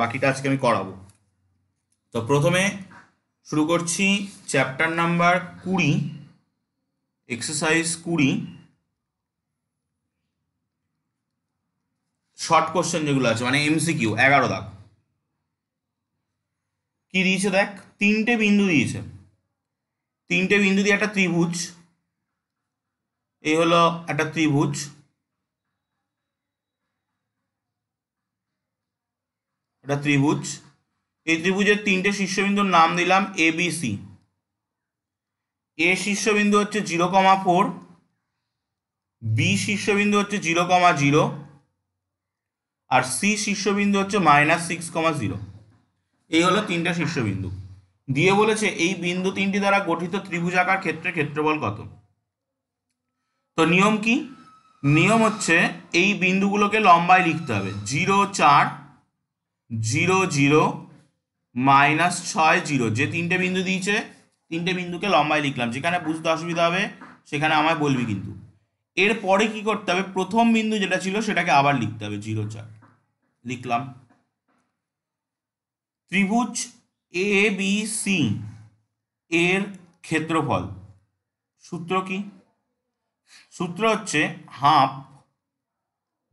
বাকিটা আজকে আমি করাবো তো প্রথমে শুরু করছি চ্যাপ্টার নাম্বার কুড়ি এক্সারসাইজ কুড়ি শর্ট কোশ্চেন যেগুলো আছে মানে এমসিকিউ এগারো দাগ কি দিয়েছে দেখ তিনটে বিন্দু দিয়েছে তিনটে বিন্দু দিয়ে একটা ত্রিভুজ এই হলো একটা ত্রিভুজ এটা ত্রিভুজ এই ত্রিভুজের তিনটে শীর্ষবিন্দুর নাম দিলাম এ বি সি এ শীর্ষবিন্দু হচ্ছে জিরো কমা ফোর বি শীর্ষবিন্দু হচ্ছে জিরো কমা জিরো আর সি শীর্ষবিন্দু হচ্ছে মাইনাস সিক্স কমা জিরো এই হলো তিনটা শীর্ষবিন্দু দিয়ে বলেছে এই বিন্দু তিনটি দ্বারা গঠিত ত্রিভুজ আকার ক্ষেত্রে ক্ষেত্রফল কত তো নিয়ম কি নিয়ম হচ্ছে এই বিন্দুগুলোকে লম্বায় লিখতে হবে জিরো চার জিরো জিরো মাইনাস ছয় জিরো যে তিনটে বিন্দু দিয়েছে তিনটে বিন্দুকে লম্বায় লিখলাম যেখানে বুঝতে অসুবিধা হবে সেখানে আমায় বলবি কিন্তু এরপরে কি করতে হবে প্রথম বিন্দু যেটা ছিল সেটাকে আবার লিখতে হবে জিরো চার লিখলাম ত্রিভুজ এ বি সি এর ক্ষেত্রফল সূত্র কি সূত্র হচ্ছে হাফ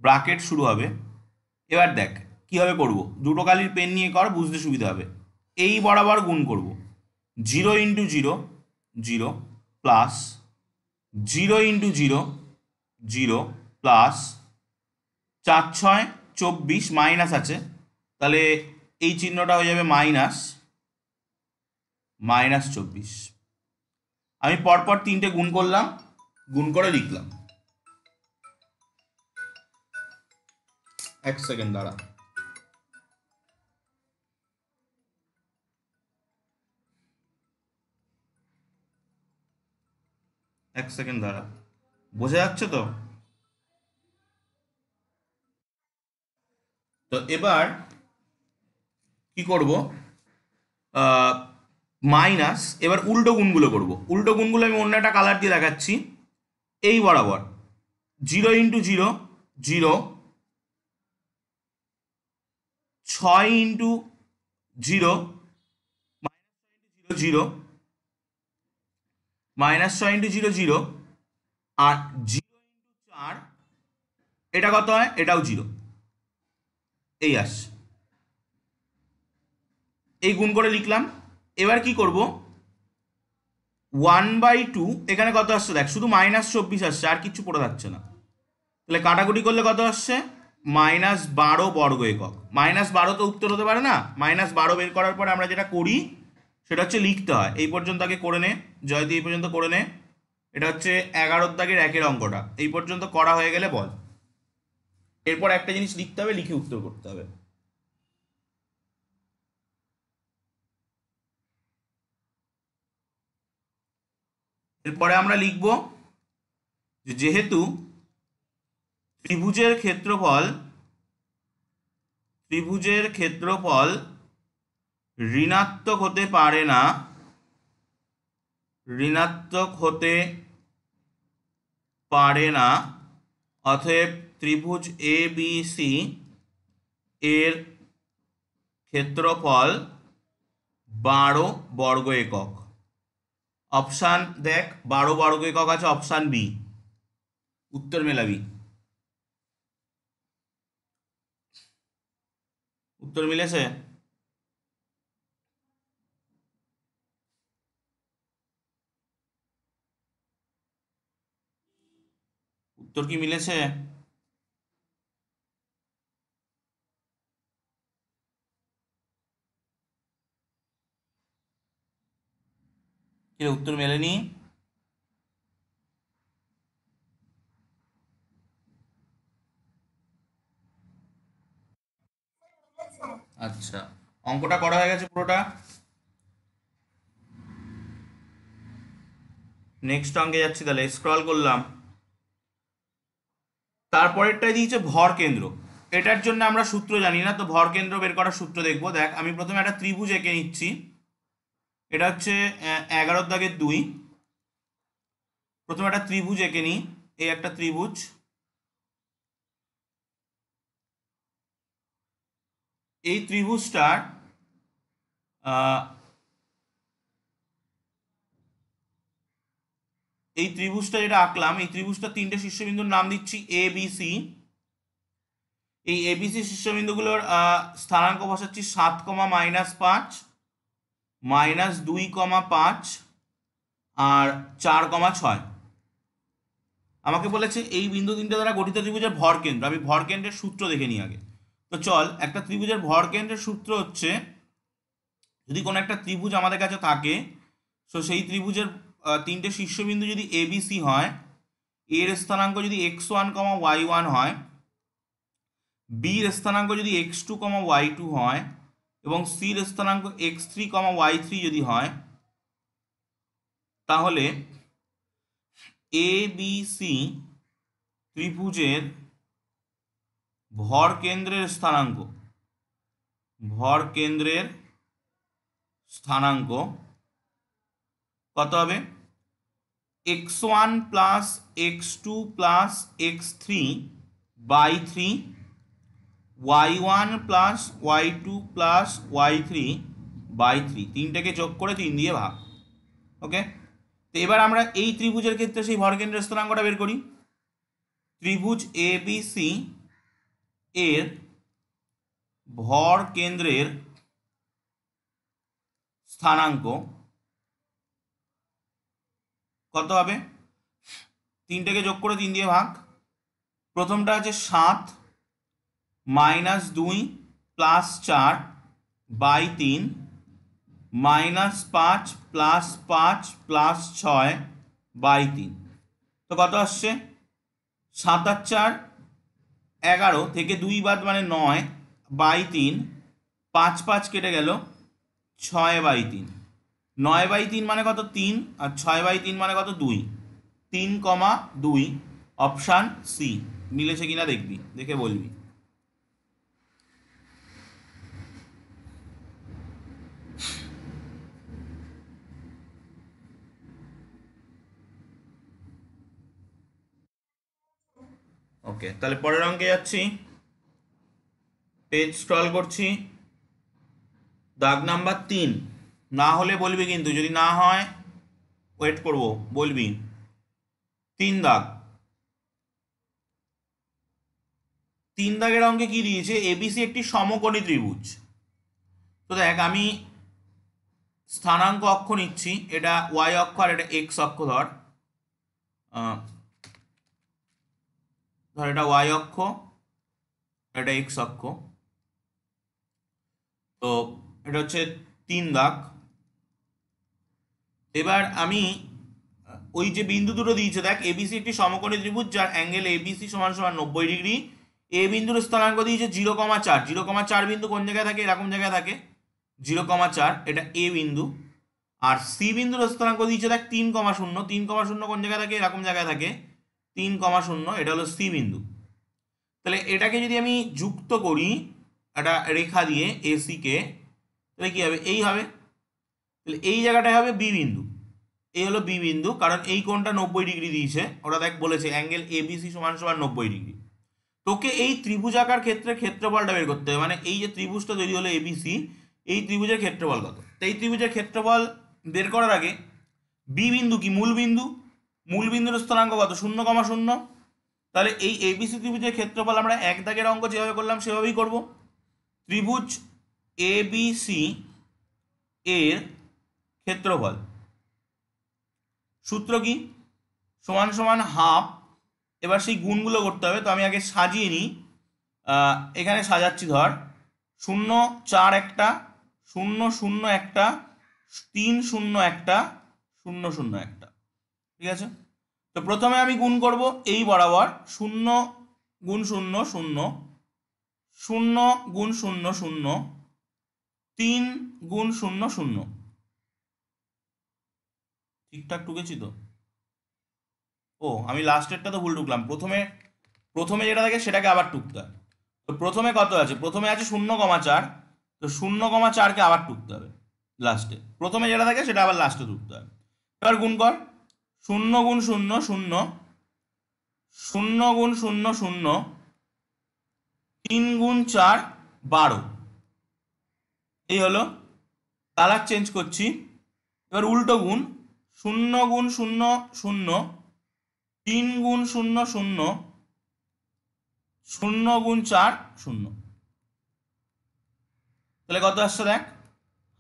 ব্রাকেট শুরু হবে এবার দেখ কীভাবে করব দুটো কালির পেন নিয়ে কর বুঝতে সুবিধা হবে এই বরাবর গুণ করব zero into zero zero plus zero into zero zero plus চার ছয় চব্বিশ মাইনাস আছে তাহলে এই চিহ্নটা হয়ে যাবে মাইনাস মাইনাস চব্বিশ আমি পরপর তিনটে গুণ করলাম গুণ করে লিখলাম এক সেকেন্ড দাঁড়া এক সেকেন্ড দাঁড়া বোঝা যাচ্ছে তো তো এবার কি করব মাইনাস এবার উল্টো গুণগুলো করব উল্টো গুণগুলো আমি অন্য একটা কালার দিয়ে দেখাচ্ছি এই বরাবর জিরো ইন্টু জিরো জিরো ছয় into zero minus zero zero minus ছয় ইন্টু জিরো জিরো আর জিরো ইন্টু চার এটা কত হয় এটাও জিরো এই আস এই গুণ করে লিখলাম এবার কি করব ওয়ান বাই টু এখানে কত আসছে দেখ শুধু মাইনাস চব্বিশ আসছে আর কিছু পড়ে থাকছে না তাহলে কাটাকুটি করলে কত আসছে মাইনাস বারো বর্গ একক মাইনাস বারো তো উত্তর হতে পারে না মাইনাস বারো বের করার পরে আমরা যেটা করি সেটা হচ্ছে লিখতে হয় এই পর্যন্ত আগে করে নে দিয়ে এই পর্যন্ত করে নে এটা হচ্ছে এগারোর দাগের একের অঙ্কটা এই পর্যন্ত করা হয়ে গেলে বল এরপর একটা জিনিস লিখতে হবে লিখে উত্তর করতে হবে এরপরে আমরা লিখব যেহেতু ত্রিভুজের ক্ষেত্রফল ত্রিভুজের ক্ষেত্রফল ঋণাত্মক হতে পারে না ঋণাত্মক হতে পারে না অতএব ত্রিভুজ এ বি সি এর ক্ষেত্রফল বারো বর্গ একক অপশান দেখ বারো বর্গ একক আছে অপশান বি উত্তর মেলাবি উত্তর মিলেছে তোর কি মিলেছে উত্তর মেলেনি আচ্ছা অঙ্কটা করা হয়ে গেছে পুরোটা নেক্সট অঙ্কে যাচ্ছি তাহলে স্ক্রল করলাম তারপরেরটাই দিয়েছে ভর কেন্দ্র এটার জন্য আমরা সূত্র জানি না তো ভর কেন্দ্র বের করার সূত্র দেখবো দেখ আমি প্রথমে একটা ত্রিভুজ এঁকে নিচ্ছি এটা হচ্ছে এগারোর দাগের দুই প্রথমে একটা ত্রিভুজ এঁকে নিই এই একটা ত্রিভুজ এই ত্রিভুজটার এই ত্রিভুজটা যেটা আঁকলাম এই ত্রিভুজটা তিনটে শীর্ষবিন্দুর নাম দিচ্ছি এ বি সি এই এবিসি শীর্ষবিন্দুগুলোর স্থানাঙ্ক বসাচ্ছি সাত কমা মাইনাস পাঁচ মাইনাস দুই কমা পাঁচ আর চার কমা ছয় আমাকে বলেছে এই বিন্দু তিনটা দ্বারা গঠিত ত্রিভুজের ভর কেন্দ্র আমি ভর কেন্দ্রের সূত্র দেখে নিই আগে তো চল একটা ত্রিভুজের ভর কেন্দ্রের সূত্র হচ্ছে যদি কোনো একটা ত্রিভুজ আমাদের কাছে থাকে তো সেই ত্রিভুজের তিনটে শীর্ষবিন্দু যদি এবিসি হয় এর স্থানাঙ্ক যদি x one comma y one হয় বির স্থানাঙ্ক যদি x two comma y two হয় এবং সির স্থানাঙ্ক x three comma y three যদি হয় তাহলে এ বি সি ত্রিভুজের ভর কেন্দ্রের স্থানাঙ্ক ভর কেন্দ্রের স্থানাঙ্ক কত হবে x one plus x two plus x three by three y one plus y two plus y three by three তিনটাকে যোগ করে তিন দিয়ে ভাগ ওকে তো এবার আমরা এই ত্রিভুজের ক্ষেত্রে সেই ভরকেন্দ্রের স্থানাঙ্কটা বের করি ত্রিভুজ এ বি সি এর ভর কেন্দ্রের স্থানাঙ্ক কত হবে তিনটেকে যোগ করে তিন দিয়ে ভাগ প্রথমটা আছে সাত মাইনাস দুই প্লাস চার বাই তিন মাইনাস পাঁচ প্লাস পাঁচ প্লাস ছয় বাই তিন তো কত আসছে সাত আর চার এগারো থেকে দুই বাদ মানে নয় বাই তিন পাঁচ পাঁচ কেটে গেল ছয় বাই তিন নয় বাই তিন মানে কত তিন আর ছয় বাই তিন মানে কত দুই তিন কমা দুই অপশান সি মিলেছে কিনা দেখবি দেখে বলবি ওকে তাহলে পরের অঙ্কে যাচ্ছি পেজ স্ক্রল করছি দাগ নাম্বার তিন না হলে বলবি কিন্তু যদি না হয় ওয়েট করব বলবি তিন দাগ তিন দাগের অঙ্কে কি দিয়েছে এবিসি একটি সমকোণী ত্রিভুজ তো দেখ আমি স্থানাঙ্ক অক্ষ নিচ্ছি এটা ওয়াই অক্ষ আর এটা এক্স অক্ষ ধর ধর এটা ওয়াই অক্ষ এটা এক্স অক্ষ তো এটা হচ্ছে তিন দাগ এবার আমি ওই যে বিন্দু দুটো দিয়েছে দেখ এবিসি একটি সমকোণী ত্রিভুজ যার অ্যাঙ্গেল এবিসি সমান সমান নব্বই ডিগ্রি এ বিন্দুর স্থানাঙ্ক দিয়েছে জিরো কমা চার জিরো কমা চার বিন্দু কোন জায়গায় থাকে এরকম জায়গায় থাকে জিরো কমা চার এটা এ বিন্দু আর সি বিন্দুর স্থানাঙ্ক দিয়েছে দেখ তিন কমা শূন্য তিন কমা শূন্য কোন জায়গায় থাকে এরকম জায়গায় থাকে তিন কমা শূন্য এটা হলো সি বিন্দু তাহলে এটাকে যদি আমি যুক্ত করি একটা রেখা দিয়ে এসিকে তাহলে কী হবে এই হবে তাহলে এই জায়গাটায় হবে বি বিন্দু এই হলো বি বিন্দু কারণ এই কোনটা নব্বই ডিগ্রি দিয়েছে ওরা দেখ বলেছে অ্যাঙ্গেল এ সমান সমান নব্বই ডিগ্রি তোকে এই ত্রিভুজাকার ক্ষেত্রে ক্ষেত্রফলটা বের করতে হবে মানে এই যে ত্রিভুজটা তৈরি হলো এবিসি এই ত্রিভুজের ক্ষেত্রফল কত তাই এই ত্রিভুজের ক্ষেত্রফল বের করার আগে বি বিন্দু কি মূল বিন্দু মূল বিন্দুর স্থানাঙ্ক কত শূন্য কমা শূন্য তাহলে এই এবিসি ত্রিভুজের ক্ষেত্রফল আমরা এক দাগের অঙ্ক যেভাবে করলাম সেভাবেই করব ত্রিভুজ এবিসি এর ক্ষেত্রফল সূত্র কি সমান সমান হাফ এবার সেই গুণগুলো করতে হবে তো আমি আগে সাজিয়ে নিই এখানে সাজাচ্ছি ধর শূন্য চার একটা শূন্য শূন্য একটা তিন শূন্য একটা শূন্য শূন্য একটা ঠিক আছে তো প্রথমে আমি গুণ করব এই বরাবর শূন্য গুণ শূন্য শূন্য শূন্য গুণ শূন্য শূন্য তিন গুণ শূন্য শূন্য ঠিকঠাক ঢুকেছি তো ও আমি লাস্টেরটা তো ভুল ঢুকলাম প্রথমে প্রথমে যেটা থাকে সেটাকে আবার টুকতে হয় তো প্রথমে কত আছে প্রথমে আছে শূন্য কমা চার তো শূন্য কমা চারকে আবার টুকতে হবে লাস্টে প্রথমে যেটা থাকে সেটা আবার লাস্টে টুকতে হবে এবার গুণ কর শূন্য গুণ শূন্য শূন্য শূন্য গুণ শূন্য শূন্য তিন গুণ চার বারো এই হলো কালার চেঞ্জ করছি এবার উল্টো গুণ শূন্য গুণ শূন্য শূন্য তিন গুণ শূন্য শূন্য শূন্য গুণ চার শূন্য তাহলে কত আসছে দেখ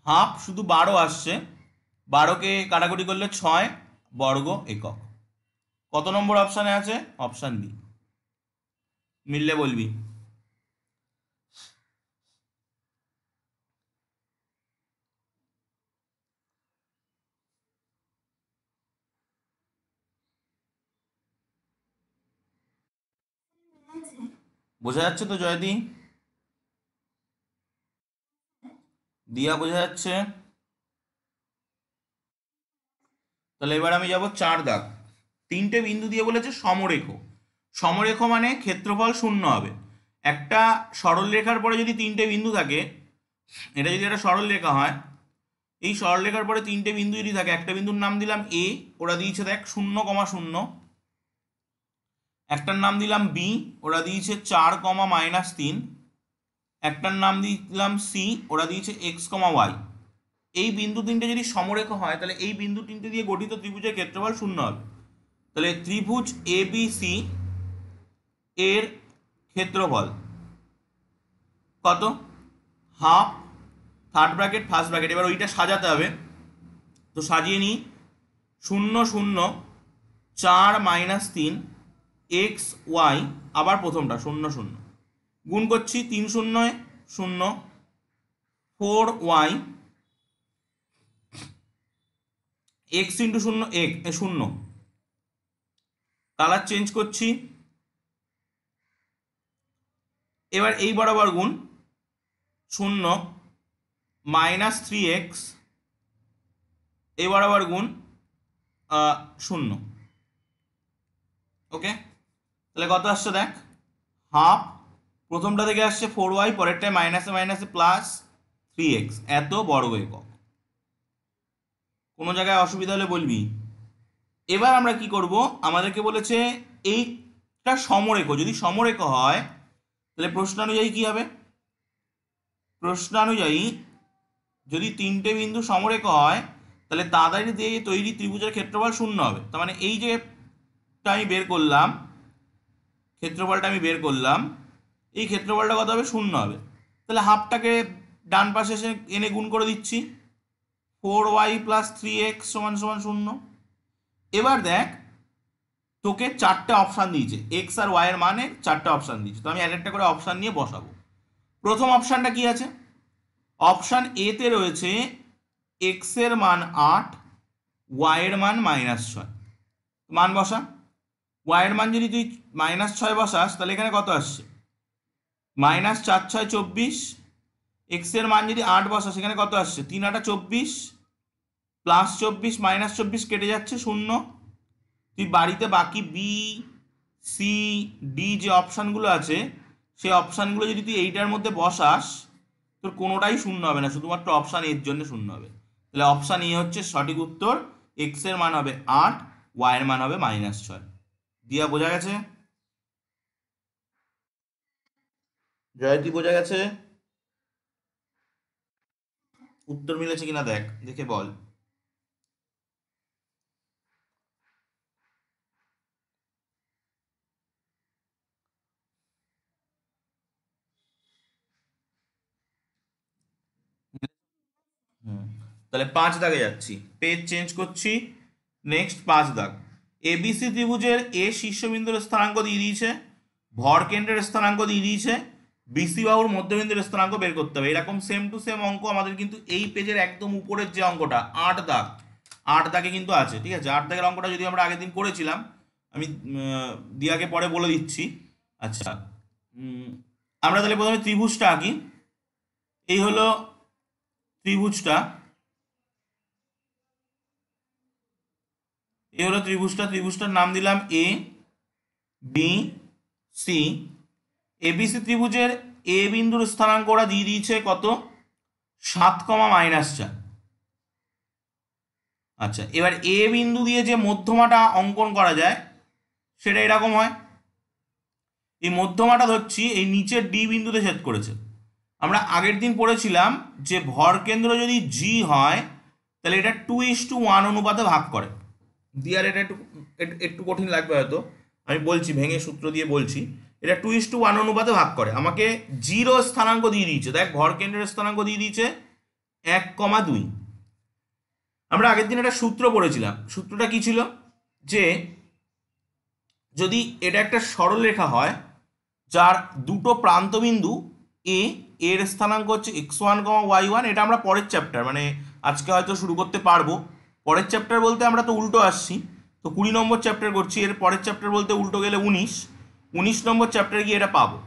হাফ শুধু বারো আসছে বারোকে কাটাকুটি করলে ছয় বর্গ একক কত নম্বর অপশানে আছে অপশান বি মিললে বলবি বোঝা যাচ্ছে তো জয়দি দিয়া বোঝা যাচ্ছে তাহলে এবার আমি যাব চার দাগ তিনটে বিন্দু দিয়ে বলেছে সমরেখ সমরেখ মানে ক্ষেত্রফল শূন্য হবে একটা সরল রেখার পরে যদি তিনটে বিন্দু থাকে এটা যদি একটা সরল রেখা হয় এই সরলরেখার পরে তিনটে বিন্দু যদি থাকে একটা বিন্দুর নাম দিলাম এ ওরা দিয়েছে দেখ শূন্য কমা শূন্য একটার নাম দিলাম বি ওরা দিয়েছে চার কমা মাইনাস তিন একটার নাম দিলাম সি ওরা দিয়েছে এক্স কমা ওয়াই এই বিন্দু তিনটে যদি সমরেখ হয় তাহলে এই বিন্দু তিনটে দিয়ে গঠিত ত্রিভুজের ক্ষেত্রফল শূন্য হবে তাহলে ত্রিভুজ এ বি সি এর ক্ষেত্রফল কত half third bracket first bracket এবার ওইটা সাজাতে হবে তো সাজিয়ে নিই শূন্য শূন্য চার মাইনাস তিন এক্স ওয়াই আবার প্রথমটা শূন্য শূন্য গুণ করছি তিন শূন্য শূন্য ফোর ওয়াই এক্স ইন্টু শূন্য এক শূন্য কালার চেঞ্জ করছি এবার এই বরাবর গুণ শূন্য মাইনাস থ্রি এক্স এই বরাবর গুণ শূন্য ওকে তাহলে কত আসছে দেখ হাফ প্রথমটা থেকে আসছে ফোর ওয়াই পরেরটায় মাইনাসে মাইনাসে প্লাস থ্রি এক্স এত বড় একক কোনো জায়গায় অসুবিধা হলে বলবি এবার আমরা কি করব আমাদেরকে বলেছে এইটা সমরেখ যদি সমরেখ হয় তাহলে প্রশ্নানুযায়ী কি হবে প্রশ্নানুযায়ী যদি তিনটে বিন্দু সমরেখ হয় তাহলে তাড়াতাড়ি দিয়ে তৈরি ত্রিভুজের ক্ষেত্রফল শূন্য হবে তার মানে এই যে আমি বের করলাম ক্ষেত্রফলটা আমি বের করলাম এই ক্ষেত্রফলটা কত হবে শূন্য হবে তাহলে হাফটাকে ডান পাশে এসে এনে গুণ করে দিচ্ছি four y plus three x সমান সমান শূন্য এবার দেখ তোকে চারটে অপশান দিয়েছে এক্স আর ওয়াই এর মানে চারটে অপশান দিয়েছে তো আমি এক একটা করে অপশান নিয়ে বসাবো প্রথম অপশানটা কি আছে অপশান এতে রয়েছে এক্সের মান আট ওয়াইয়ের মান মাইনাস ছয় মান বসা ওয়াইয়ের মান যদি তুই মাইনাস ছয় বসাস তাহলে এখানে কত আসছে মাইনাস চার ছয় চব্বিশ এক্সের মান যদি আট বসাস এখানে কত আসছে তিন আটা চব্বিশ প্লাস চব্বিশ মাইনাস চব্বিশ কেটে যাচ্ছে শূন্য তুই বাড়িতে বাকি বি সি ডি যে অপশানগুলো আছে সেই অপশানগুলো যদি তুই এইটার মধ্যে বসাস তোর কোনোটাই শূন্য হবে না শুধুমাত্র অপশান এর জন্য শূন্য হবে তাহলে অপশান এ হচ্ছে সঠিক উত্তর এক্সের মান হবে আট ওয়াইয়ের মান হবে মাইনাস ছয় দিয়া বোঝা গেছে জয়তি বোঝা গেছে উত্তর মিলেছে কিনা দেখ দেখে বল তাহলে পাঁচ দাগে যাচ্ছি পেজ চেঞ্জ করছি নেক্সট পাঁচ দাগ এবিসি ত্রিভুজের এ শীর্ষবিন্দুর স্থানাঙ্ক দিয়ে দিয়েছে ভর কেন্দ্রের স্থানাঙ্ক দিয়ে দিয়েছে বিসি বাহুর মধ্যবিন্দুর স্থানাঙ্ক বের করতে হবে এরকম সেম টু সেম অঙ্ক আমাদের কিন্তু এই পেজের একদম উপরের যে অঙ্কটা আট দাগ আট দাগে কিন্তু আছে ঠিক আছে আট দাগের অঙ্কটা যদি আমরা আগের দিন করেছিলাম আমি দিয়াকে পরে বলে দিচ্ছি আচ্ছা আমরা তাহলে প্রথমে ত্রিভুজটা আঁকি এই হলো ত্রিভুজটা এ হলো ত্রিভুজটা ত্রিভুজটার নাম দিলাম এ বি সি এবিসি ত্রিভুজের এ বিন্দুর স্থানাঙ্ক ওরা দিয়ে দিয়েছে কত সাত কমা মাইনাস চার আচ্ছা এবার এ বিন্দু দিয়ে যে মধ্যমাটা অঙ্কন করা যায় সেটা এরকম হয় এই মধ্যমাটা ধরছি এই নিচের ডি বিন্দুতে ছেদ করেছে আমরা আগের দিন পড়েছিলাম যে ভর কেন্দ্র যদি জি হয় তাহলে এটা টু ইস টু ওয়ান অনুপাতে ভাগ করে দিয়ার এটা একটু একটু কঠিন লাগবে হয়তো আমি বলছি ভেঙে সূত্র দিয়ে বলছি এটা টু ইস টু ওয়ান অনুপাতে ভাগ করে আমাকে জিরো স্থানাঙ্ক দিয়ে দিয়েছে দেখ ঘর কেন্দ্রের স্থানাঙ্ক দিয়ে দিয়েছে এক কমা দুই আমরা আগের দিন একটা সূত্র পড়েছিলাম সূত্রটা কি ছিল যে যদি এটা একটা সরল রেখা হয় যার দুটো প্রান্তবিন্দু এ এর স্থানাঙ্ক হচ্ছে x one comma y one এটা আমরা পরের চ্যাপ্টার মানে আজকে হয়তো শুরু করতে পারবো পরের চ্যাপ্টার বলতে আমরা তো উল্টো আসছি তো কুড়ি নম্বর চ্যাপ্টার করছি এর পরের চ্যাপ্টার বলতে উল্টো গেলে উনিশ উনিশ নম্বর চ্যাপ্টার গিয়ে এটা পাবো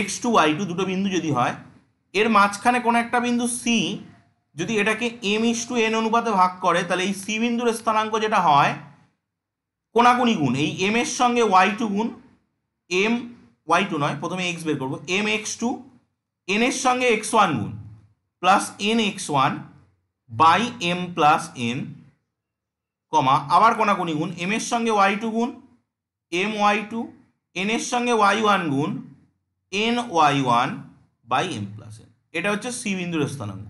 এক্স টু ওয়াই টু দুটো বিন্দু যদি হয় এর মাঝখানে কোনো একটা বিন্দু সি যদি এটাকে এম ইস টু এন অনুপাতে ভাগ করে তাহলে এই সি বিন্দুর স্থানাঙ্ক যেটা হয় কোনাকুনি গুণ এই এম এর সঙ্গে ওয়াই টু গুণ এম ওয়াই টু নয় প্রথমে এক্স বের করবো এম এক্স টু এন এর সঙ্গে এক্স ওয়ান গুণ plus N x one by M plus N comma আবার কোনাকুনি গুণ এম এর সঙ্গে ওয়াই টু গুণ এম ওয়াই টু এন এর সঙ্গে ওয়াই ওয়ান গুণ N y one by M plus N এটা হচ্ছে সি বিন্দুর স্থানাঙ্ক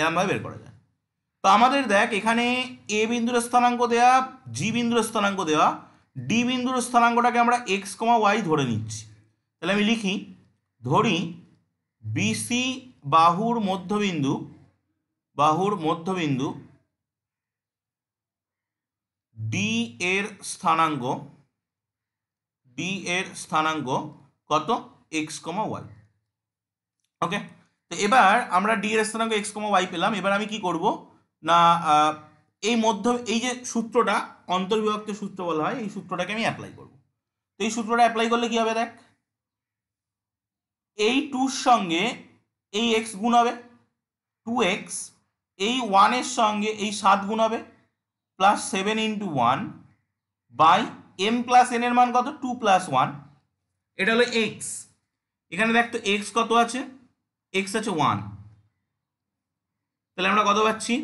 এরমভাবে বের করা যায় তো আমাদের দেখ এখানে এ বিন্দুর স্থানাঙ্ক দেওয়া জি বিন্দুর স্থানাঙ্ক দেওয়া ডি বিন্দুর স্থানাঙ্কটাকে আমরা এক্স কমা ওয়াই ধরে নিচ্ছি তাহলে আমি লিখি ধরি বিসি বাহুর মধ্যবিন্দু বাহুর মধ্যবিন্দু ডি এর স্থানাঙ্গ ডি এর স্থানাঙ্গ কত এক্স কমা ওয়াই ওকে তো এবার আমরা ডি এর স্থানাঙ্গ এক্স কমা ওয়াই পেলাম এবার আমি কি করব না এই মধ্য এই যে সূত্রটা অন্তর্বিভক্ত সূত্র বলা হয় এই সূত্রটাকে আমি অ্যাপ্লাই করব তো এই সূত্রটা অ্যাপ্লাই করলে কি হবে দেখ এই টুর সঙ্গে এই এক্স গুণ হবে টু এক্স এই ওয়ানের সঙ্গে এই সাত গুণ হবে plus seven into one by M plus N এর মান কত টু প্লাস ওয়ান এটা হলো এক্স এখানে দেখতো এক্স কত আছে এক্স আছে ওয়ান তাহলে আমরা কত পাচ্ছি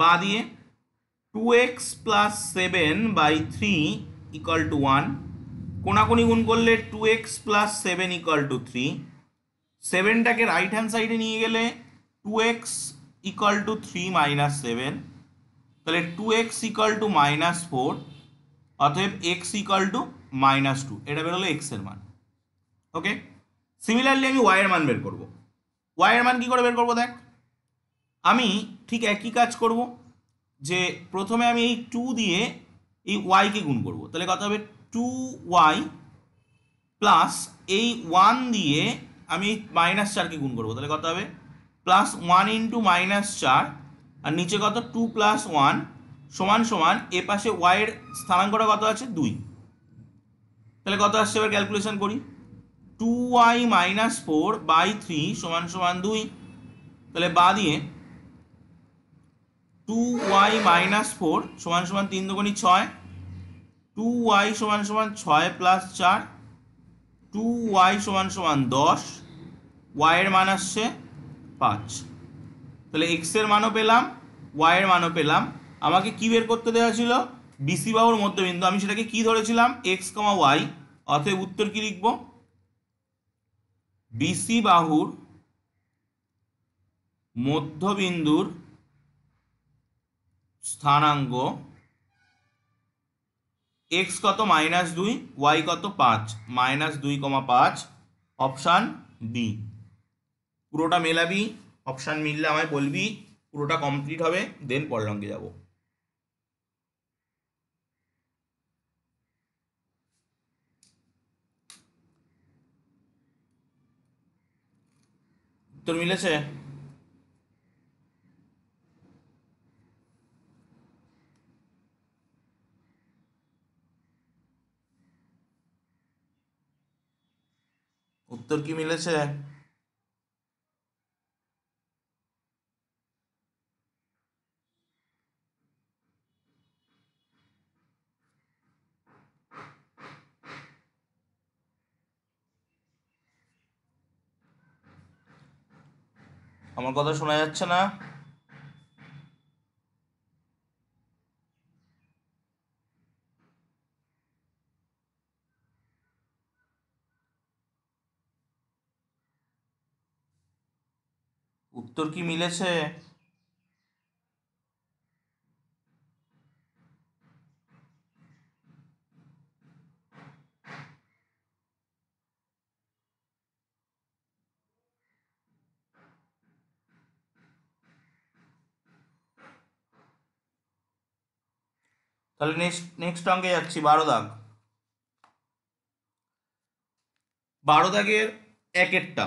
বা দিয়ে two x plus seven by three equal to one কোনাকুনি গুণ করলে two x plus seven equal to three সেভেনটাকে রাইট হ্যান্ড সাইডে নিয়ে গেলে two x equal to three minus seven তাহলে two x equal to minus four অতএব x equal to minus two এটা বেরোলো এক্সের মান ওকে সিমিলারলি আমি ওয়াইয়ের মান বের করব ওয়াইয়ের মান কি করে বের করবো দেখ আমি ঠিক একই কাজ করব যে প্রথমে আমি এই টু দিয়ে এই ওয়াইকে গুণ করব তাহলে কথা হবে টু ওয়াই প্লাস এই ওয়ান দিয়ে আমি মাইনাস চারকে গুণ করবো তাহলে কথা হবে প্লাস ওয়ান ইন্টু মাইনাস চার আর নিচে কত টু প্লাস ওয়ান সমান সমান এ পাশে ওয়াইয়ের স্থানাঙ্কটা কত আছে দুই তাহলে কত আসছে এবার ক্যালকুলেশন করি two y minus four by three সমান সমান দুই তাহলে বা দিয়ে টু ওয়াই মাইনাস ফোর সমান সমান তিন দুগুণি ছয় টু ওয়াই সমান সমান ছয় প্লাস চার টু ওয়াই সমান সমান দশ ওয়াইয়ের মান আসছে পাঁচ তাহলে এক্সের মানও পেলাম ওয়াইয়ের মানও পেলাম আমাকে কি বের করতে দেওয়া ছিল বিসি বাহুর মধ্যবিন্দু আমি সেটাকে কি ধরেছিলাম এক্স কমা ওয়াই অতএব উত্তর কি লিখব বিসি বাহুর মধ্যবিন্দুর স্থানাঙ্গ এক্স কত মাইনাস দুই ওয়াই কত পাঁচ মাইনাস দুই কমা পাঁচ অপশান বি পুরোটা মেলাবি অপশান মিললে আমায় বলবি পুরোটা কমপ্লিট হবে দেন পরের অঙ্কে যাবো উত্তর মিলেছে উত্তর কি মিলেছে আমার কথা শোনা যাচ্ছে না উত্তর কি মিলেছে তাহলে নেক্সট নেক্সট অঙ্গে যাচ্ছি বারো দাগ বারো দাগের একেরটা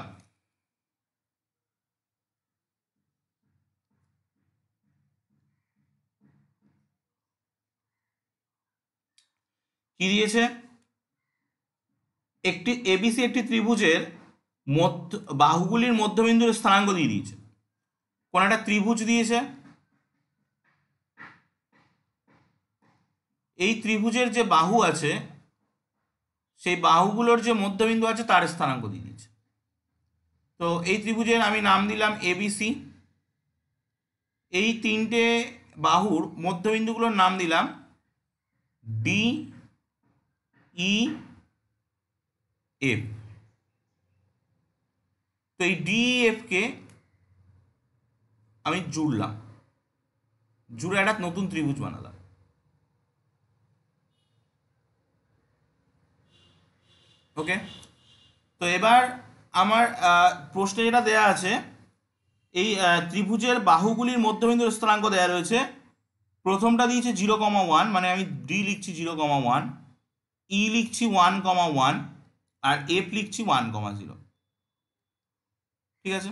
কি দিয়েছে একটি এবিসি একটি ত্রিভুজের মধ্য বাহুগুলির মধ্যবিন্দুর স্থানাঙ্ক দিয়ে দিয়েছে কোন একটা ত্রিভুজ দিয়েছে এই ত্রিভুজের যে বাহু আছে সেই বাহুগুলোর যে মধ্যবিন্দু আছে তার স্থানাঙ্ক দিয়ে দিয়েছে তো এই ত্রিভুজের আমি নাম দিলাম এবিসি এই তিনটে বাহুর মধ্যবিন্দুগুলোর নাম দিলাম ডি ই এফ তো এই ডি এফকে আমি জুড়লাম জুড়ে একটা নতুন ত্রিভুজ বানালাম ওকে তো এবার আমার প্রশ্নে যেটা দেয়া আছে এই ত্রিভুজের বাহুগুলির মধ্যবিন্দুর স্থানাঙ্ক দেয়া রয়েছে প্রথমটা দিয়েছে জিরো কমা ওয়ান মানে আমি ডি লিখছি জিরো কমা ওয়ান ই লিখছি ওয়ান কমা ওয়ান আর এফ লিখছি ওয়ান কমা জিরো ঠিক আছে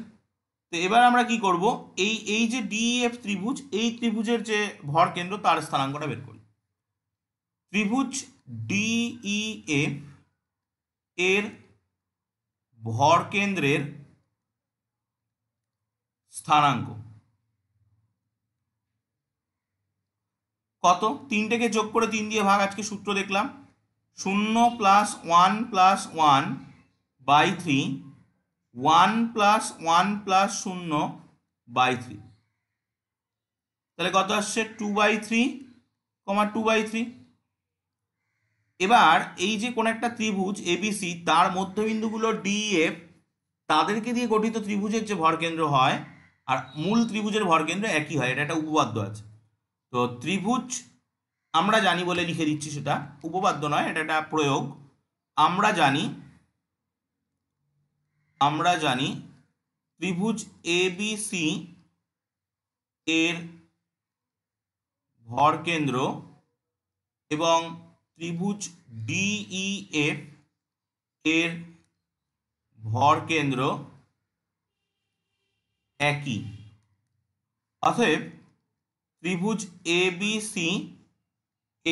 তো এবার আমরা কি করব এই এই যে ডিএফ ত্রিভুজ এই ত্রিভুজের যে ভর কেন্দ্র তার স্থানাঙ্কটা বের করি ত্রিভুজ ডিইএফ এর ভর কেন্দ্রের স্থানাঙ্ক কত তিনটেকে যোগ করে তিন দিয়ে ভাগ আজকে সূত্র দেখলাম শূন্য plus one plus one by three one plus one plus শূন্য বাই থ্রি তাহলে কত আসছে two by three comma two by three এবার এই যে কোন একটা ত্রিভুজ এবিসি তার মধ্যবিন্দুগুলো ডিএফ তাদেরকে দিয়ে গঠিত ত্রিভুজের যে ভরকেন্দ্র হয় আর মূল ত্রিভুজের ভরকেন্দ্র একই হয় এটা একটা উপবাদ্য আছে তো ত্রিভুজ আমরা জানি বলে লিখে দিচ্ছি সেটা উপবাদ্য নয় এটা একটা প্রয়োগ আমরা জানি আমরা জানি ত্রিভুজ এবিসি এর ভরকেন্দ্র এবং ত্রিভুজ ডিই এফ এর ভর কেন্দ্র একই অতএব ত্রিভুজ এ বি সি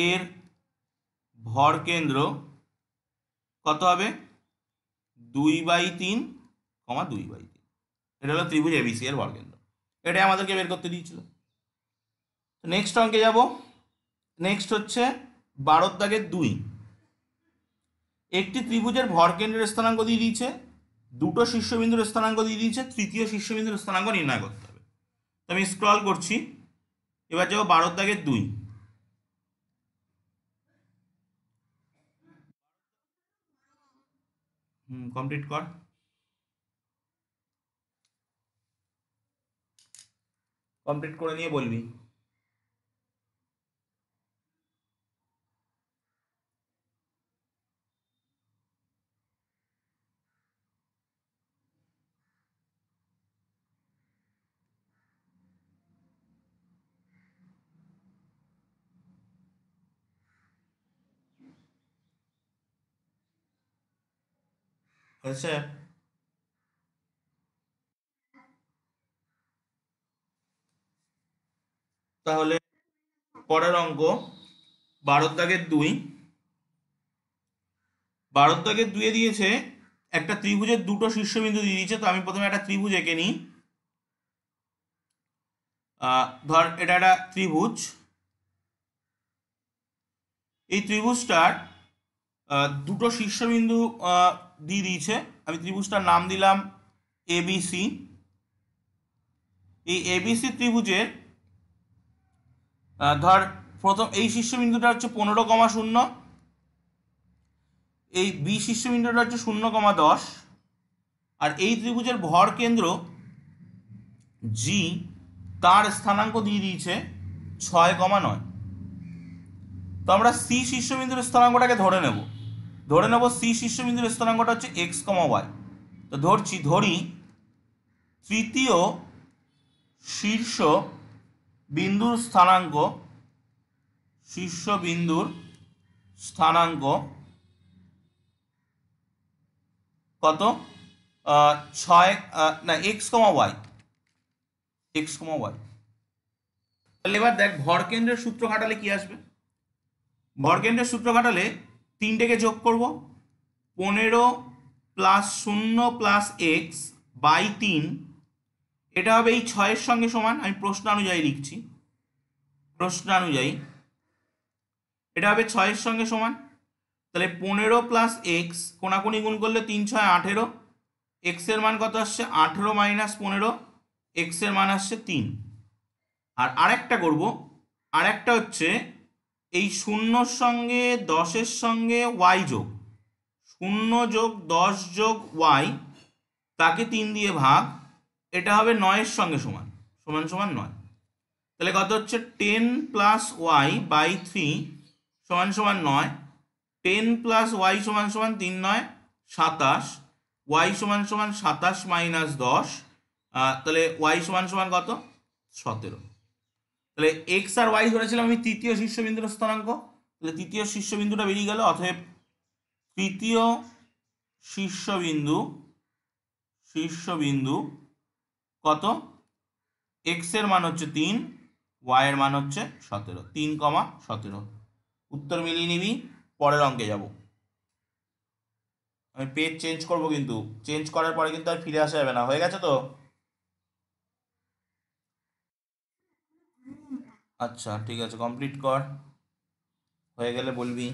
এর ভর কেন্দ্র কত হবে দুই বাই তিন কমা দুই বাই তিন এটা হলো ত্রিভুজ এবিসি এর ভর কেন্দ্র এটাই আমাদেরকে বের করতে দিয়েছিল নেক্সট অঙ্কে যাব নেক্সট হচ্ছে বারোর দাগের দুই একটি ত্রিভুজের ভরকেন্দ্রের স্থানাঙ্ক দিয়ে দিয়েছে দুটো শীর্ষবিন্দুর স্থানাঙ্ক দিয়ে দিয়েছে তৃতীয় শীর্ষবিন্দুর স্থানাঙ্ক নির্ণয় করতে হবে তো আমি স্ক্রল করছি এবার যাবো বারোর দাগের দুই কমপ্লিট কর কমপ্লিট করে নিয়ে বলবি হয়েছে তাহলে পরের অঙ্ক বারো দাগের দুই বারো দাগের দুয়ে দিয়েছে একটা ত্রিভুজের দুটো শীর্ষবিন্দু দিয়ে দিয়েছে তো আমি প্রথমে একটা ত্রিভুজ এঁকে নিই ধর এটা একটা ত্রিভুজ এই ত্রিভুজটার দুটো শীর্ষবিন্দু দিয়ে দিয়েছে আমি ত্রিভুজটার নাম দিলাম এবিসি এই এবিসি ত্রিভুজের ধর প্রথম এই শীর্ষবিন্দুটা হচ্ছে পনেরো কমা শূন্য এই বি শীর্ষবিন্দুটা হচ্ছে শূন্য কমা দশ আর এই ত্রিভুজের ভর কেন্দ্র জি তার স্থানাঙ্ক দিয়ে দিয়েছে ছয় কমা নয় তো আমরা সি শীর্ষবিন্দুর স্থানাঙ্কটাকে ধরে নেবো ধরে নেব সি শীর্ষবিন্দুর স্থানাঙ্কটা হচ্ছে এক্স কমা ওয়াই তো ধরছি ধরি তৃতীয় শীর্ষ বিন্দুর স্থানাঙ্ক শীর্ষ বিন্দুর স্থানাঙ্ক কত ছয় না x comma y x comma y তাহলে এবার দেখ ভরকেন্দ্রের সূত্র ঘাটালে কি আসবে ভরকেন্দ্রের সূত্র ঘাটালে তিনটেকে যোগ করব পনেরো প্লাস শূন্য প্লাস এক্স বাই তিন এটা হবে এই ছয়ের সঙ্গে সমান আমি প্রশ্নানুযায়ী লিখছি প্রশ্নানুযায়ী এটা হবে ছয়ের সঙ্গে সমান তাহলে পনেরো প্লাস এক্স কোনাকুনি গুণ করলে তিন ছয় আঠেরো এক্সের মান কত আসছে আঠেরো মাইনাস পনেরো এক্সের মান আসছে তিন আর আরেকটা করব আরেকটা হচ্ছে এই শূন্যর সঙ্গে দশের সঙ্গে ওয়াই যোগ শূন্য যোগ দশ যোগ ওয়াই তাকে তিন দিয়ে ভাগ এটা হবে নয়ের সঙ্গে সমান সমান সমান নয় তাহলে কত হচ্ছে ten plus y by three সমান সমান নয় টেন প্লাস ওয়াই সমান সমান তিন নয় সাতাশ ওয়াই সমান সমান সাতাশ মাইনাস দশ তাহলে ওয়াই সমান সমান কত সতেরো তাহলে এক্স আর ওয়াই ধরেছিলাম আমি তৃতীয় শীর্ষবিন্দুর স্থানাঙ্ক তাহলে তৃতীয় শীর্ষবিন্দুটা বেরিয়ে গেল অথবা তৃতীয় শীর্ষবিন্দু শীর্ষবিন্দু কত এক্স এর মান হচ্ছে তিন ওয়াই এর মান হচ্ছে সতেরো তিন কমা সতেরো উত্তর মিলিয়ে নিবি পরের অঙ্কে যাব আমি পেজ চেঞ্জ করব কিন্তু চেঞ্জ করার পরে কিন্তু আর ফিরে আসা যাবে না হয়ে গেছে তো আচ্ছা ঠিক আছে কমপ্লিট কর হয়ে গেলে বলবি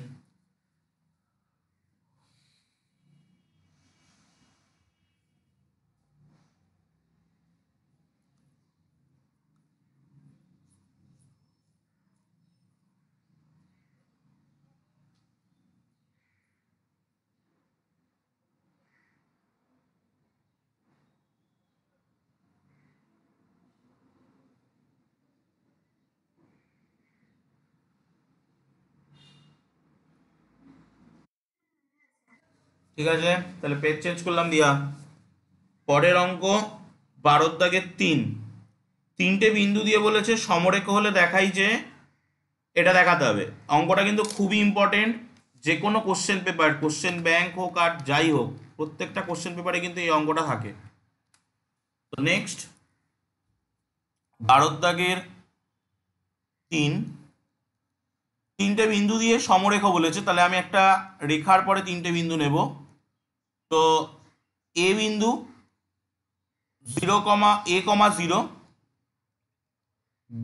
ঠিক আছে তাহলে পেজ চেঞ্জ করলাম দিয়া পরের অঙ্ক বারোর দাগের তিন তিনটে বিন্দু দিয়ে বলেছে সমরেখ হলে দেখাই যে এটা দেখাতে হবে অঙ্কটা কিন্তু খুবই ইম্পর্টেন্ট যে কোনো কোশ্চেন পেপার কোশ্চেন ব্যাংক হোক আর যাই হোক প্রত্যেকটা কোশ্চেন পেপারে কিন্তু এই অঙ্কটা থাকে তো নেক্সট বারোর দাগের তিন তিনটে বিন্দু দিয়ে সমরেখা বলেছে তাহলে আমি একটা রেখার পরে তিনটে বিন্দু নেব তো এ বিন্দু zero comma A comma zero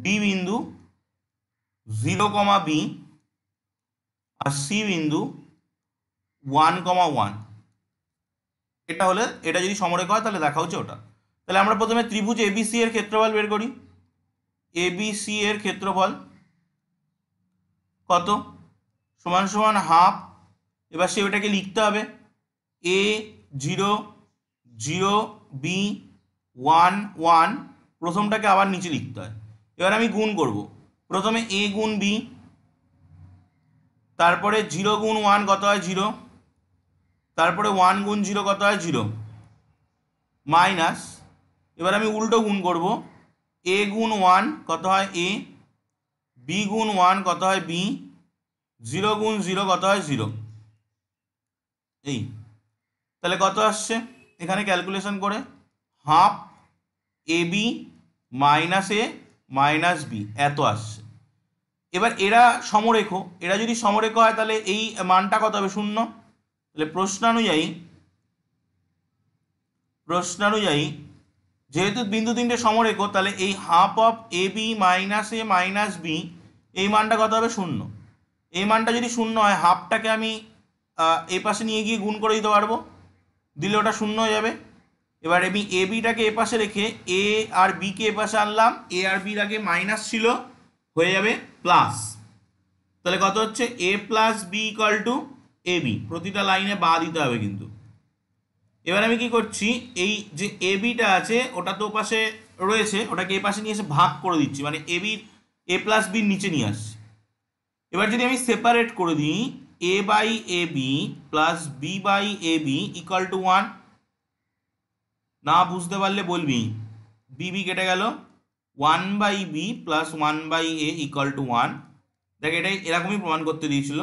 B বিন্দু জিরো কমা বি আর সি বিন্দু ওয়ান কমা ওয়ান এটা হলে এটা যদি সমরেখ হয় তাহলে দেখা হচ্ছে ওটা তাহলে আমরা প্রথমে ত্রিভুজ এবিসি এর ক্ষেত্রফল বের করি এবিসি এর ক্ষেত্রফল কত সমান সমান হাফ এবার সে ওটাকে লিখতে হবে A zero zero B one one প্রথমটাকে আবার নিচে লিখতে হয় এবার আমি গুণ করব প্রথমে এ গুণ বি তারপরে জিরো গুণ ওয়ান কত হয় জিরো তারপরে ওয়ান গুণ জিরো কত হয় জিরো মাইনাস এবার আমি উল্টো গুণ করব এ গুণ ওয়ান কত হয় এ বি গুণ ওয়ান কত হয় বি জিরো গুণ জিরো কত হয় জিরো এই তাহলে কত আসছে এখানে ক্যালকুলেশন করে half A B minus A minus B এত আসছে এবার এরা সমরেখ এরা যদি সমরেখ হয় তাহলে এই মানটা কত হবে শূন্য তাহলে প্রশ্নানুযায়ী প্রশ্নানুযায়ী যেহেতু বিন্দু তিনটে সমরেখ তাহলে এই half of A B minus A minus B এই মানটা কত হবে শূন্য এই মানটা যদি শূন্য হয় হাফটাকে আমি এই পাশে নিয়ে গিয়ে গুণ করে দিতে পারবো দিলে ওটা শূন্য হয়ে যাবে এবার আমি এ বিটাকে এ পাশে রেখে এ আর বিকে এ পাশে আনলাম এ আর বির আগে মাইনাস ছিল হয়ে যাবে প্লাস তাহলে কত হচ্ছে A plus B equal to A B প্রতিটা লাইনে বা দিতে হবে কিন্তু এবার আমি কি করছি এই যে এ বিটা আছে ওটা তো পাশে রয়েছে ওটাকে এ পাশে নিয়ে এসে ভাগ করে দিচ্ছি মানে এ বির এ প্লাস বির নিচে নিয়ে আসছি এবার যদি আমি সেপারেট করে দিই A by A B plus B by A B equal to one না বুঝতে পারলে বলবি বিবি কেটে গেল one by B plus one by A equal to one দেখ এটাই এরকমই প্রমাণ করতে দিয়েছিল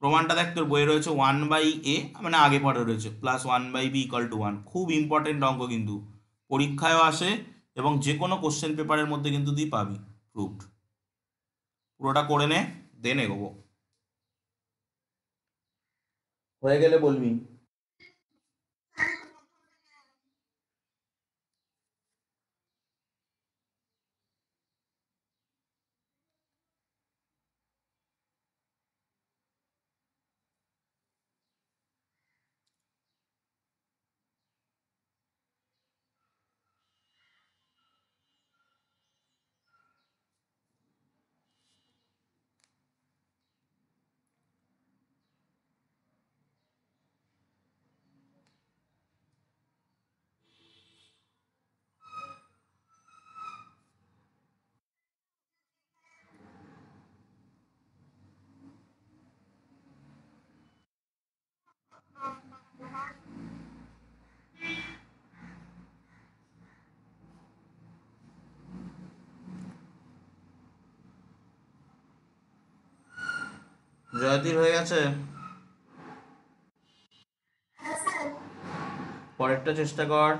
প্রমাণটা দেখ তোর বইয়ে রয়েছে ওয়ান বাই এ মানে আগে পরে রয়েছে plus one by B equal to one খুব ইম্পর্টেন্ট অঙ্ক কিন্তু পরীক্ষায়ও আসে এবং যে কোনো কোশ্চেন পেপারের মধ্যে কিন্তু তুই পাবি প্রুফড পুরোটা করে নে দেন এগোবো হয়ে গেলে বলবি জয়দীপ হয়ে গেছে পরেরটা চেষ্টা কর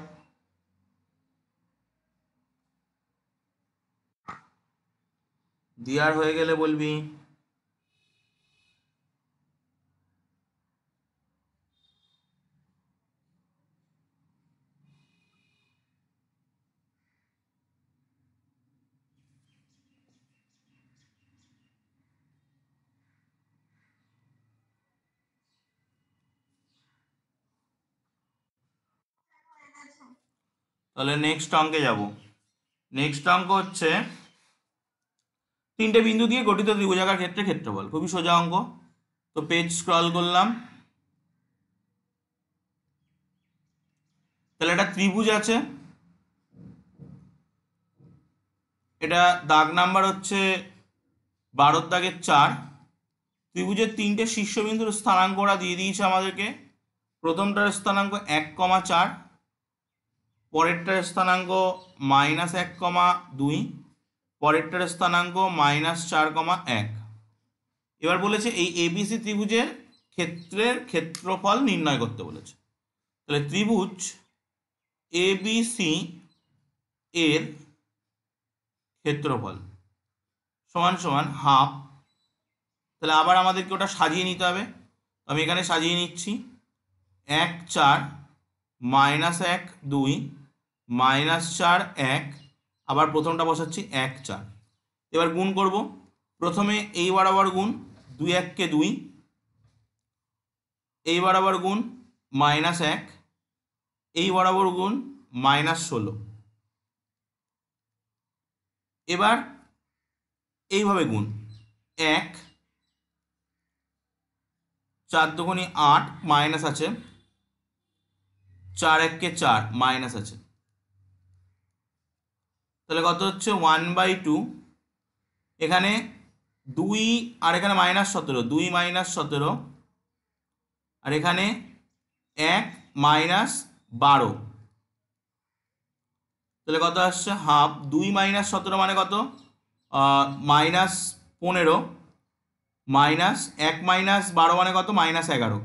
দিয়ার হয়ে গেলে বলবি তাহলে নেক্সট অঙ্কে যাব নেক্সট অঙ্ক হচ্ছে তিনটে বিন্দু দিয়ে গঠিত ত্রিভুজাকার ক্ষেত্রে ক্ষেত্রফল খুবই সোজা অঙ্ক তো পেজ স্ক্রল করলাম তাহলে এটা ত্রিভুজ আছে এটা দাগ নাম্বার হচ্ছে বারোর দাগের চার ত্রিভুজের তিনটে শীর্ষবিন্দুর ওরা দিয়ে দিয়েছে আমাদেরকে প্রথমটার স্থানাঙ্ক এক কমা চার পরেরটার স্থানাঙ্ক মাইনাস এক কমা দুই পরেরটার স্থানাঙ্ক মাইনাস চার কমা এক এবার বলেছে এই এবিসি ত্রিভুজের ক্ষেত্রের ক্ষেত্রফল নির্ণয় করতে বলেছে তাহলে ত্রিভুজ এবিসি এর ক্ষেত্রফল সমান সমান হাফ তাহলে আবার আমাদেরকে ওটা সাজিয়ে নিতে হবে আমি এখানে সাজিয়ে নিচ্ছি এক চার মাইনাস এক দুই মাইনাস চার এক আবার প্রথমটা বসাচ্ছি এক চার এবার গুণ করব প্রথমে এই বরাবর গুণ দুই এককে দুই এই বরাবর গুণ মাইনাস এক এই বরাবর গুণ মাইনাস ষোলো এবার এইভাবে গুণ এক চার দুগুণি আট মাইনাস আছে চার এককে চার মাইনাস আছে তাহলে কত হচ্ছে ওয়ান বাই টু এখানে দুই আর এখানে মাইনাস সতেরো দুই মাইনাস সতেরো আর এখানে এক মাইনাস বারো তাহলে কত আসছে হাফ দুই মাইনাস সতেরো মানে কত মাইনাস পনেরো মাইনাস এক মাইনাস বারো মানে কত মাইনাস এগারো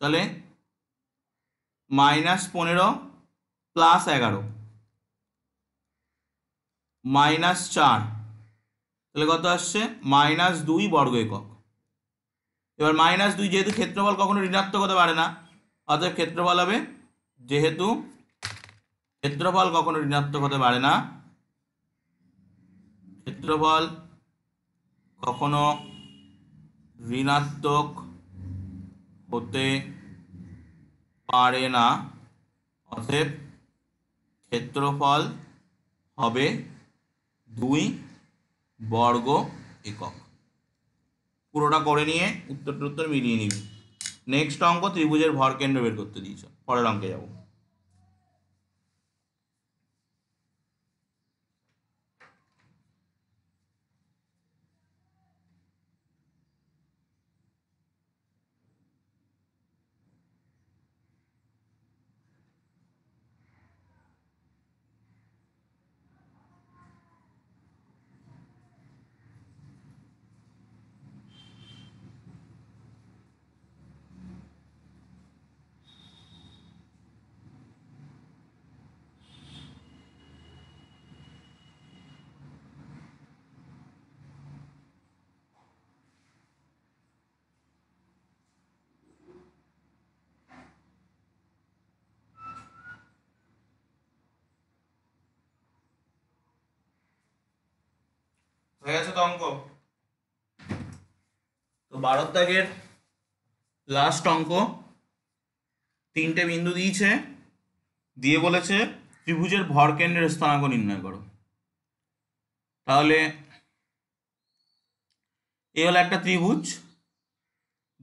তাহলে মাইনাস পনেরো প্লাস এগারো মাইনাস চার তাহলে কত আসছে মাইনাস দুই বর্গ একক এবার মাইনাস দুই যেহেতু ক্ষেত্রফল কখনো ঋণাত্মক হতে পারে না অর্থাৎ ক্ষেত্রফল হবে যেহেতু ক্ষেত্রফল কখনো ঋণাত্মক হতে পারে না ক্ষেত্রফল কখনো ঋণাত্মক হতে পারে না অতএব ক্ষেত্রফল হবে দুই বর্গ একক পুরোটা করে নিয়ে উত্তর উত্তর মিলিয়ে নিবি নেক্সট অঙ্ক ত্রিভুজের ভরকেন্দ্র বের করতে দিয়েছ পরের অঙ্কে যাবো ভারত দাগের লাস্ট অঙ্ক তিনটে বিন্দু দিয়েছে দিয়ে বলেছে ত্রিভুজের ভরকেন্দ্রের স্থানাঙ্ক নির্ণয় করো তাহলে এ হলো একটা ত্রিভুজ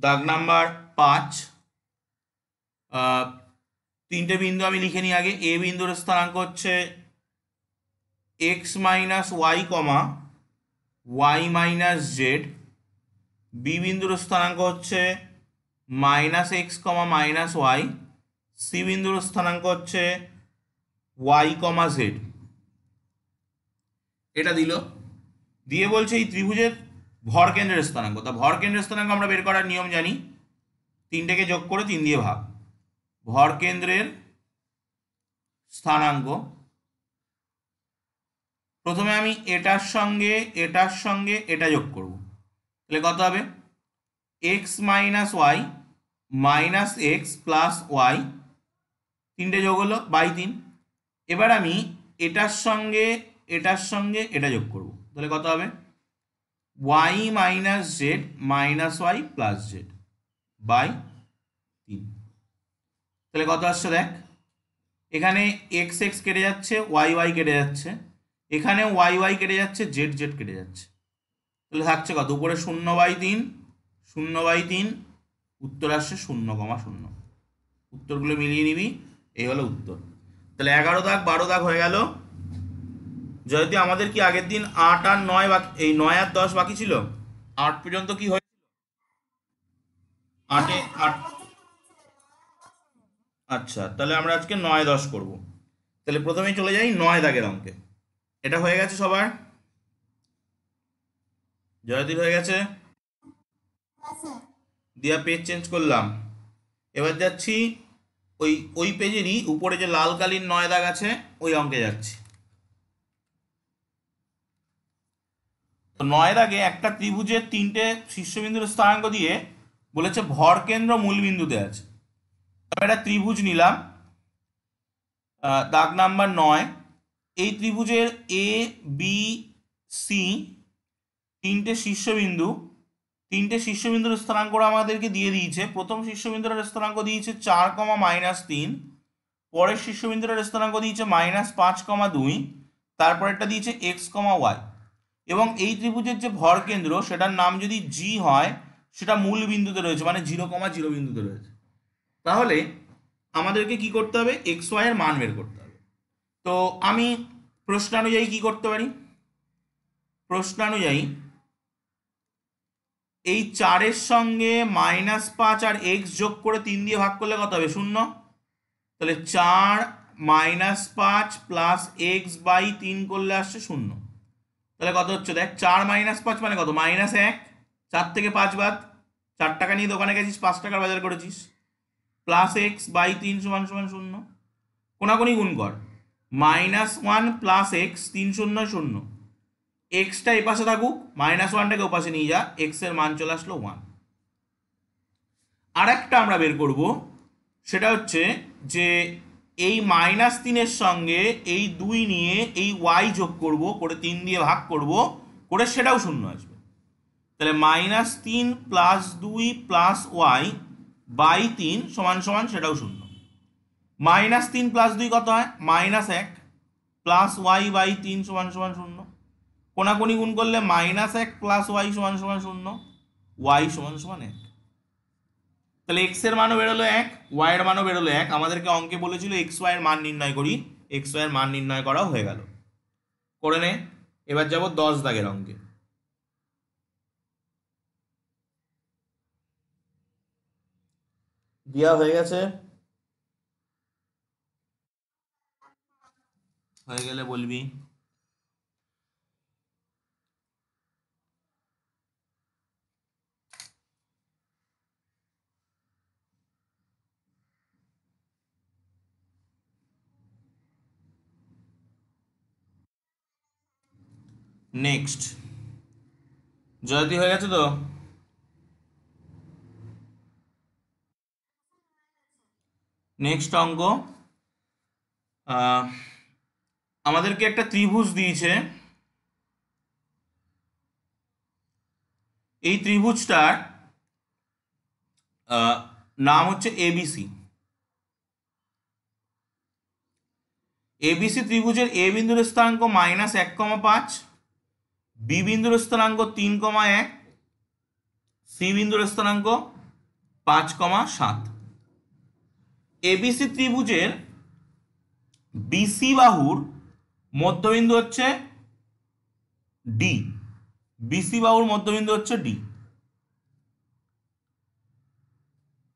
দাগ নাম্বার পাঁচ তিনটে বিন্দু আমি লিখে নিই আগে এ বিন্দুর স্থানাঙ্ক হচ্ছে x minus y comma y minus z B বিন্দুর স্থানাঙ্ক হচ্ছে minus x comma minus y C বিন্দুর স্থানাঙ্ক হচ্ছে ওয়াই কমা জেড এটা দিল দিয়ে বলছে এই ত্রিভুজের ভরকেন্দ্রের স্থানাঙ্ক তা ভরকেন্দ্রের স্থানাঙ্ক আমরা বের করার নিয়ম জানি তিনটেকে যোগ করে তিন দিয়ে ভাগ ভরকেন্দ্রের স্থানাঙ্ক প্রথমে আমি এটার সঙ্গে এটার সঙ্গে এটা যোগ করবো তাহলে কত হবে x minus y minus x plus y তিনটে যোগ হলো বাই তিন এবার আমি এটার সঙ্গে এটার সঙ্গে এটা যোগ করব তাহলে কত হবে y minus z minus y plus z by তিন তাহলে কত আসছে দেখ এখানে এক্স এক্স কেটে যাচ্ছে ওয়াই ওয়াই কেটে যাচ্ছে এখানে ওয়াই ওয়াই কেটে যাচ্ছে জেড জেড কেটে যাচ্ছে তাহলে থাকছে কত উপরে শূন্য বাই তিন শূন্য বাই তিন উত্তর আসছে শূন্য কমা শূন্য উত্তরগুলো মিলিয়ে নিবি এই হলো উত্তর তাহলে এগারো দাগ বারো দাগ হয়ে গেল যদি আমাদের কি আগের দিন আট আর নয় বাকি এই নয় আর দশ বাকি ছিল আট পর্যন্ত কি হয়ে আটে আট আচ্ছা তাহলে আমরা আজকে নয় দশ করব তাহলে প্রথমেই চলে যাই নয় দাগের অঙ্কে এটা হয়ে গেছে সবার জয়দীপ হয়ে গেছে দিয়া পেজ চেঞ্জ করলাম এবার যাচ্ছি ওই ওই পেজেরই উপরে যে লাল কালির নয় দাগ আছে ওই অঙ্কে যাচ্ছি তো নয়ের একটা ত্রিভুজের তিনটে শীর্ষবিন্দুর স্থানাঙ্ক দিয়ে বলেছে ভর কেন্দ্র মূলবিন্দুতে আছে একটা ত্রিভুজ নিলাম দাগ নাম্বার নয় এই ত্রিভুজের এ বি সি তিনটে শীর্ষবিন্দু তিনটে শীর্ষবিন্দুর স্থানাঙ্ক আমাদেরকে দিয়ে দিয়েছে প্রথম শীর্ষবিন্দুর স্থানাঙ্ক দিয়েছে চার কমা মাইনাস তিন পরের শীর্ষবিন্দুর স্থানাঙ্ক দিয়েছে মাইনাস পাঁচ কমা দুই তারপরেরটা দিয়েছে এক্স কমা ওয়াই এবং এই ত্রিভুজের যে ভর কেন্দ্র সেটার নাম যদি জি হয় সেটা মূল বিন্দুতে রয়েছে মানে জিরো কমা জিরো বিন্দুতে রয়েছে তাহলে আমাদেরকে কি করতে হবে এক্স ওয়াইয়ের মান বের করতে হবে তো আমি প্রশ্নানুযায়ী কি করতে পারি প্রশ্নানুযায়ী এই চারের সঙ্গে মাইনাস পাঁচ আর এক্স যোগ করে তিন দিয়ে ভাগ করলে কত হবে শূন্য তাহলে চার মাইনাস পাঁচ প্লাস এক্স বাই তিন করলে আসছে শূন্য তাহলে কত হচ্ছে দেখ চার মাইনাস পাঁচ মানে কত মাইনাস এক চার থেকে পাঁচ বাদ চার টাকা নিয়ে দোকানে গেছিস পাঁচ টাকার বাজার করেছিস প্লাস এক্স বাই তিন সমান সমান শূন্য কোনাকুনি গুণ কর মাইনাস ওয়ান প্লাস এক্স তিন শূন্য শূন্য এক্সটা এপাশে থাকুক মাইনাস ওয়ানটাকে ওপাশে নিয়ে যা এক্সের মান চলে আসলো ওয়ান আর একটা আমরা বের করব সেটা হচ্ছে যে এই মাইনাস তিনের সঙ্গে এই দুই নিয়ে এই ওয়াই যোগ করব করে তিন দিয়ে ভাগ করব করে সেটাও শূন্য আসবে তাহলে মাইনাস তিন প্লাস দুই প্লাস ওয়াই বাই তিন সমান সমান সেটাও শূন্য মাইনাস তিন প্লাস দুই কত হয় মাইনাস এক প্লাস ওয়াই বাই তিন সমান সমান শূন্য কোনাকুনি গুণ করলে মাইনাস এক প্লাস ওয়াই সমান সমান শূন্য ওয়াই সমান সমান এক তাহলে এক্স এর মানও বেরোলো এক ওয়াই এর মানও বেরোলো এক আমাদেরকে অঙ্কে বলেছিল এক্স ওয়াই এর মান নির্ণয় করি এক্স ওয়াই এর মান নির্ণয় করা হয়ে গেল করে নে এবার যাব দশ দাগের অঙ্কে দেওয়া হয়ে গেছে হয়ে গেলে বলবি নেক্সট জয়দি হয়ে গেছে তো নেক্সট অঙ্ক আমাদেরকে একটা ত্রিভুজ দিয়েছে এই ত্রিভুজটার নাম হচ্ছে এবিসি এবিসি ত্রিভুজের এ বিন্দুর স্থানাঙ্ক মাইনাস এক কমা পাঁচ বি বিন্দুর স্থানাঙ্ক তিন কমা এক সি বিন্দুর স্থানাঙ্ক পাঁচ কমা সাত এবিসি ত্রিভুজের বিসি বাহুর মধ্যবিন্দু হচ্ছে ডি বিসি বাহুর মধ্যবিন্দু হচ্ছে ডি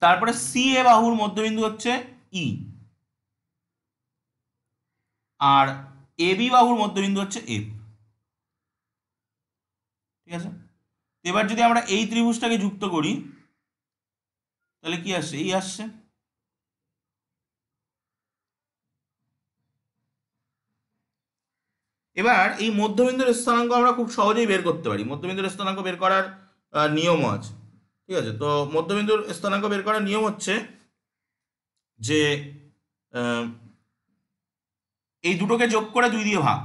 তারপরে সি এ বাহুর মধ্যবিন্দু হচ্ছে ই আর এবি বাহুর মধ্যবিন্দু হচ্ছে এফ ঠিক আছে এবার যদি আমরা এই ত্রিভুজটাকে যুক্ত করি তাহলে কি আসছে এই আসছে এবার এই মধ্যবিন্দুর স্থানাঙ্ক আমরা খুব সহজেই বের করতে পারি মধ্যবিন্দুর স্থানাঙ্ক বের করার নিয়ম আছে ঠিক আছে তো মধ্যবিন্দুর স্থানাঙ্ক বের করার নিয়ম হচ্ছে যে এই দুটোকে যোগ করে দুই দিয়ে ভাগ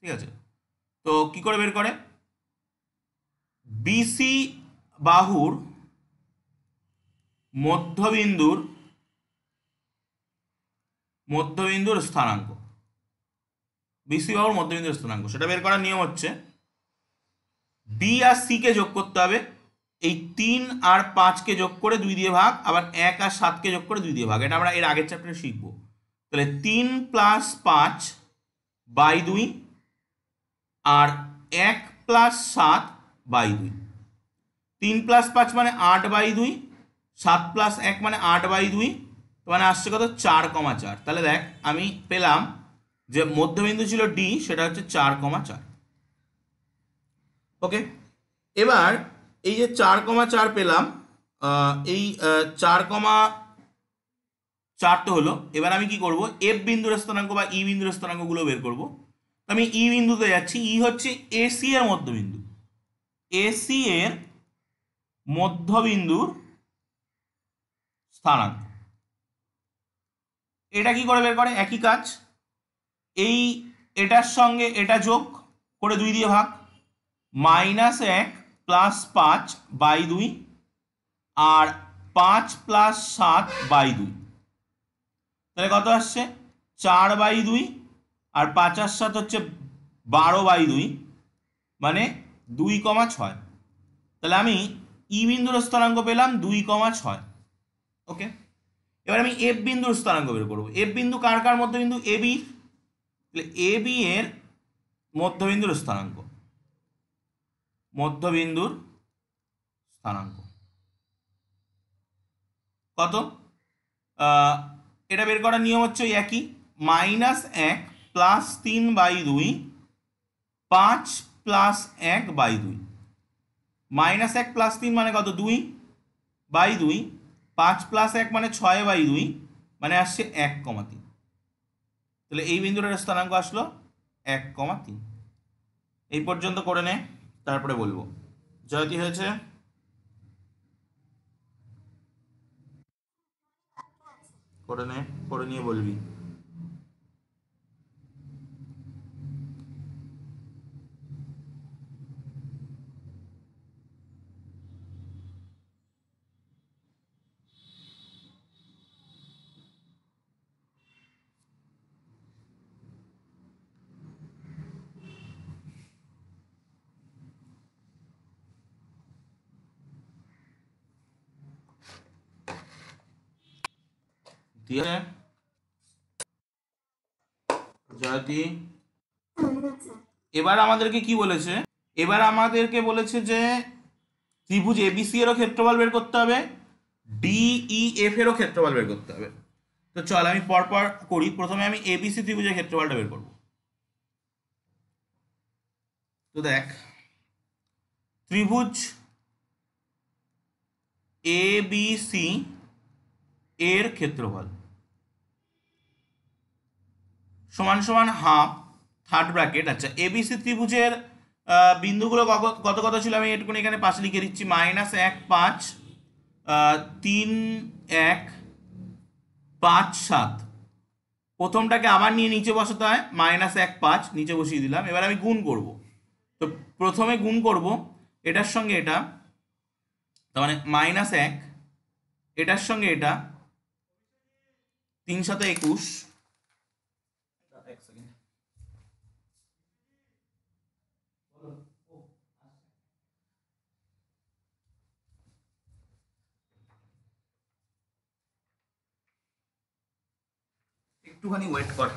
ঠিক আছে তো কি করে বের করে বিসি বাহুর মধ্যবিন্দুর মধ্যবিন্দুর স্থানাঙ্ক বিসি বাহুর মধ্যবিন্দুর স্থানাঙ্ক সেটা বের করার নিয়ম হচ্ছে বি আর সিকে যোগ করতে হবে এই তিন আর পাঁচকে যোগ করে দুই দিয়ে ভাগ আবার এক আর সাতকে যোগ করে দুই দিয়ে ভাগ এটা আমরা এর আগের চ্যাপ্টারে শিখব তাহলে তিন প্লাস পাঁচ বাই দুই আর এক প্লাস সাত বাই দুই তিন প্লাস পাঁচ মানে আট বাই দুই সাত প্লাস এক মানে আট বাই দুই মানে আসছে কত চার কমা চার তাহলে দেখ আমি পেলাম যে মধ্যবিন্দু ছিল ডি সেটা হচ্ছে চার কমা চার ওকে এবার এই যে চার কমা চার পেলাম এই চার কমা চার তো হলো এবার আমি কি করব এফ বিন্দুর স্থানাঙ্ক বা ই e বিন্দুর স্থানাঙ্কগুলো বের করবো আমি ই e বিন্দুতে যাচ্ছি ই e হচ্ছে এসি এর মধ্যবিন্দু এসি এর মধ্যবিন্দুর স্থানাঙ্ক এটা কি করে বের করে একই কাজ এই এটার সঙ্গে এটা যোগ করে দুই দিয়ে ভাগ মাইনাস এক প্লাস পাঁচ বাই দুই আর পাঁচ প্লাস সাত বাই দুই তাহলে কত আসছে চার বাই দুই আর পাঁচ আর সাত হচ্ছে বারো বাই দুই মানে দুই কমা ছয় তাহলে আমি ই বিন্দুর স্থানাঙ্ক পেলাম দুই কমা ছয় ওকে এবার আমি এফ বিন্দুর স্থানাঙ্ক বের করবো এফ বিন্দু কার কার মধ্যবিন্দু এ বি এ বি এর মধ্যবিন্দুর স্থানাঙ্ক মধ্যবিন্দুর স্থানাঙ্ক কত এটা বের করার নিয়ম হচ্ছে একই মাইনাস এক প্লাস তিন বাই দুই পাঁচ প্লাস এক বাই দুই মাইনাস এক প্লাস তিন মানে কত দুই বাই দুই পাঁচ প্লাস এক মানে ছয় বাই দুই মানে আসছে এক কমা তিন তাহলে এই বিন্দুটার স্থানাঙ্ক আসলো এক কমা তিন এই পর্যন্ত করে নে তারপরে বলবো জয়তি হয়েছে করে নে করে নিয়ে বলবি ঠিক আছে জয়তি এবার আমাদেরকে কি বলেছে এবার আমাদেরকে বলেছে যে ত্রিভুজ এবিসি এরও ক্ষেত্রফল বের করতে হবে ডিই এফ e, এরও ক্ষেত্রফল বের করতে হবে তো চল আমি পরপর করি প্রথমে আমি এবিসি ত্রিভুজের ক্ষেত্রফলটা বের করব তো দেখ ত্রিভুজ এবিসি এর ক্ষেত্রফল সমান সমান হাফ থার্ড ব্র্যাকেট আচ্ছা এবিসি ত্রিভুজের বিন্দুগুলো কত কত ছিল আমি এটুকুনি এখানে পাশে লিখে দিচ্ছি মাইনাস এক পাঁচ তিন এক পাঁচ সাত প্রথমটাকে আবার নিয়ে নিচে বসাতে হয় মাইনাস এক পাঁচ নিচে বসিয়ে দিলাম এবার আমি গুণ করব তো প্রথমে গুণ করব এটার সঙ্গে এটা তার মানে মাইনাস এক এটার সঙ্গে এটা তিন সাথে একুশ একটুখানি ওয়েট কর